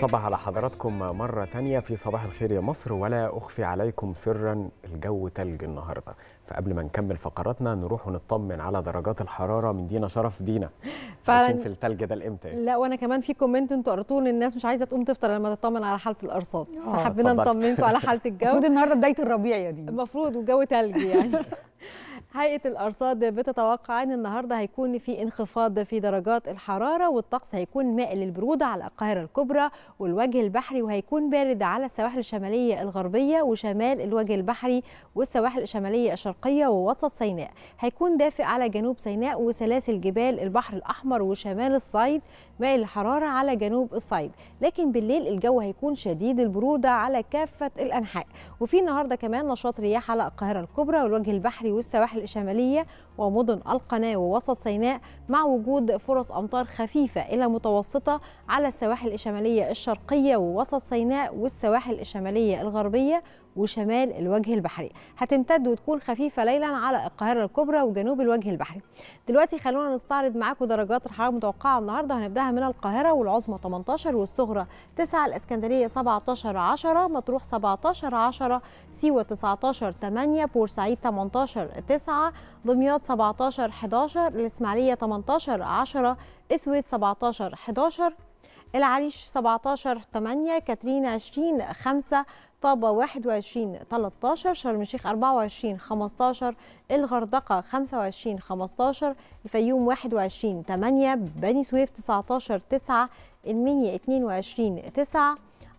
صباح على حضراتكم مرة تانية في صباح الخير يا مصر ولا أخفي عليكم سرا الجو تلج النهاردة فقبل ما نكمل فقراتنا نروح ونطمن على درجات الحرارة من دينا شرف دينا فعلا في التلج ده لامتى لا وانا كمان في كومنت انتوا قريتوه ان الناس مش عايزه تقوم تفطر لما تطمن على حاله الارصاد آه، فحبينا نطمنكم على حاله الجو المفروض النهارده بدايه الربيع يا دي المفروض والجو تلج يعني هيئة الأرصاد بتتوقع أن النهاردة هيكون في انخفاض في درجات الحرارة والطقس هيكون مائل للبرودة على القاهرة الكبرى والوجه البحري وهيكون بارد على السواحل الشمالية الغربية وشمال الوجه البحري والسواحل الشمالية الشرقية ووسط سيناء هيكون دافئ على جنوب سيناء وسلاسل جبال البحر الأحمر وشمال الصعيد مائل الحرارة على جنوب الصعيد لكن بالليل الجو هيكون شديد البرودة على كافة الأنحاء وفي النهاردة كمان نشاط رياح على القاهرة الكبرى والوجه البحري والسواحل الشمالية ومدن القناة ووسط سيناء مع وجود فرص أمطار خفيفة إلى متوسطة على السواحل الشمالية الشرقية ووسط سيناء والسواحل الشمالية الغربية وشمال الوجه البحري هتمتد وتكون خفيفه ليلا على القاهره الكبرى وجنوب الوجه البحري دلوقتي خلونا نستعرض معاكم درجات الحراره المتوقعه النهارده هنبداها من القاهره والعظمى 18 والصغرى 9 الاسكندريه 17 10 مطروح 17 10 سيوه 19 8 بورسعيد 18 9 دمياط 17 11 الإسماعيلية 18 10 السويس 17 11 العريش 17 8 كاترين 20 5 طابة 21 13 شرم الشيخ 24 15 الغردقة 25 15 الفيوم 21 8 بني سويف 19 9 المنيا 22 9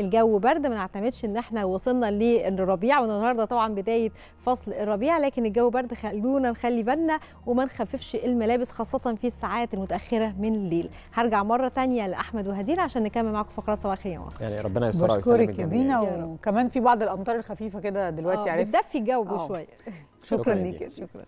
الجو برد ما نعتمدش ان احنا وصلنا للربيع والنهارده طبعا بدايه فصل الربيع لكن الجو برد خلونا نخلي بالنا وما نخففش الملابس خاصه في الساعات المتاخره من الليل هرجع مره ثانيه لاحمد وهدير عشان نكمل معاكم فقرات صباح الخير يا مصر يعني ربنا يسترها ويسلمك يا دينا وكمان في بعض الامطار الخفيفه كده دلوقتي آه، عرفت بتدفي الجو آه. شويه شكرا, شكرا ليك شكرا